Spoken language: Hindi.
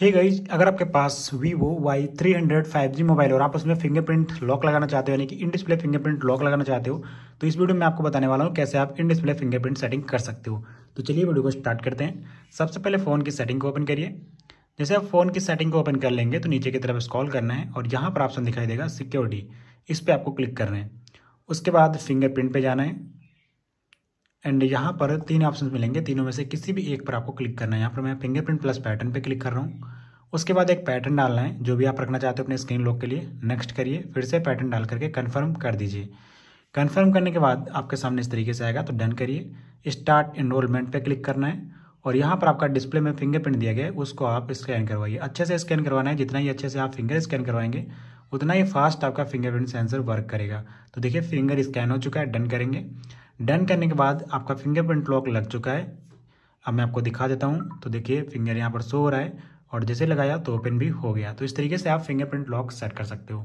हे hey गाइज अगर आपके पास Vivo Y three hundred five G mobile और आप उसमें फिंगरप्रिंट लॉक लगाना चाहते हो यानी कि इन डिस्प्ले फिंगरप्रिंट लॉक लगाना चाहते हो तो इस वीडियो में आपको बताने वाला हूँ कैसे आप इन डिस्प्ले फिंगरप्रिंट सेटिंग कर सकते हो तो चलिए वीडियो को स्टार्ट करते हैं सबसे पहले फ़ोन की सेटिंग को ओपन करिए जैसे आप फ़ोन की सेटिंग को ओपन कर लेंगे तो नीचे की तरफ स्कॉल करना है और यहाँ पर ऑप्शन दिखाई देगा सिक्योरिटी इस पर आपको क्लिक करना है उसके बाद फिंगरप्रिंट पर जाना है एंड यहाँ पर तीन ऑप्शन मिलेंगे तीनों में से किसी भी एक पर आपको क्लिक करना है यहाँ पर मैं फिंगरप्रिंट प्लस पैटर्न पे क्लिक कर रहा हूँ उसके बाद एक पैटर्न डालना है जो भी आप रखना चाहते हो अपने स्क्रीन लॉक के लिए नेक्स्ट करिए फिर से पैटर्न डाल करके कन्फर्म कर दीजिए कन्फर्म करने के बाद आपके सामने इस तरीके से आएगा तो डन करिए स्टार्ट इनरोलमेंट पर क्लिक करना है और यहाँ पर आपका डिस्प्ले में फिंगरप्रिंट दिया गया है उसको आप स्कैन करवाइए अच्छे से स्कैन करवाना है जितना ही अच्छे से आप फिंगर स्कैन करवाएंगे उतना ही फास्ट आपका फिंगरप्रिंट सेंसर वर्क करेगा तो देखिए फिंगर स्कैन हो चुका है डन करेंगे डन करने के बाद आपका फिंगरप्रिंट लॉक लग चुका है अब मैं आपको दिखा देता हूँ तो देखिए फिंगर यहाँ पर शो हो रहा है और जैसे लगाया तो ओपन भी हो गया तो इस तरीके से आप फिंगरप्रिंट लॉक सेट कर सकते हो